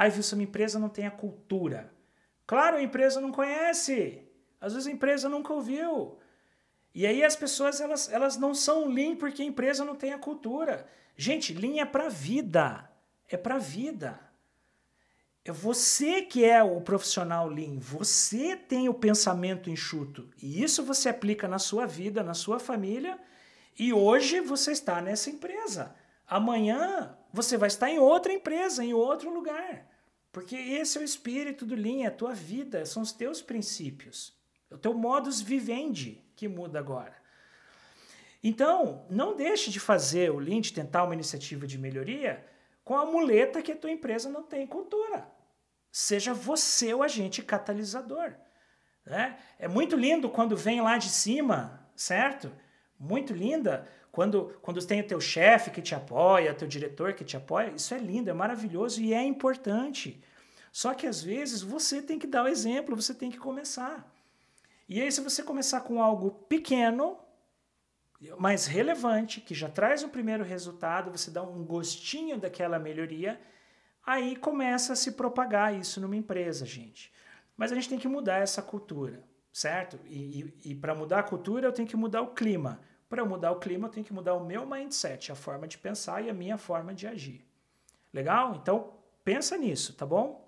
Ai, viu, uma empresa não tem a cultura. Claro, a empresa não conhece. Às vezes a empresa nunca ouviu. E aí as pessoas elas, elas não são lean porque a empresa não tem a cultura. Gente, lean é para vida. É para vida. É você que é o profissional lean, você tem o pensamento enxuto. E isso você aplica na sua vida, na sua família, e hoje você está nessa empresa. Amanhã você vai estar em outra empresa, em outro lugar. Porque esse é o espírito do Lean, é a tua vida, são os teus princípios. É o teu modus vivendi que muda agora. Então, não deixe de fazer o Lean, de tentar uma iniciativa de melhoria com a muleta que a tua empresa não tem cultura. Seja você o agente catalisador. Né? É muito lindo quando vem lá de cima, certo? muito linda, quando, quando tem o teu chefe que te apoia, teu diretor que te apoia, isso é lindo, é maravilhoso e é importante. Só que às vezes você tem que dar o exemplo, você tem que começar. E aí, se você começar com algo pequeno, mas relevante, que já traz o primeiro resultado, você dá um gostinho daquela melhoria, aí começa a se propagar isso numa empresa, gente. Mas a gente tem que mudar essa cultura certo? E, e, e para mudar a cultura eu tenho que mudar o clima. Para mudar o clima eu tenho que mudar o meu mindset, a forma de pensar e a minha forma de agir. Legal? Então pensa nisso, tá bom?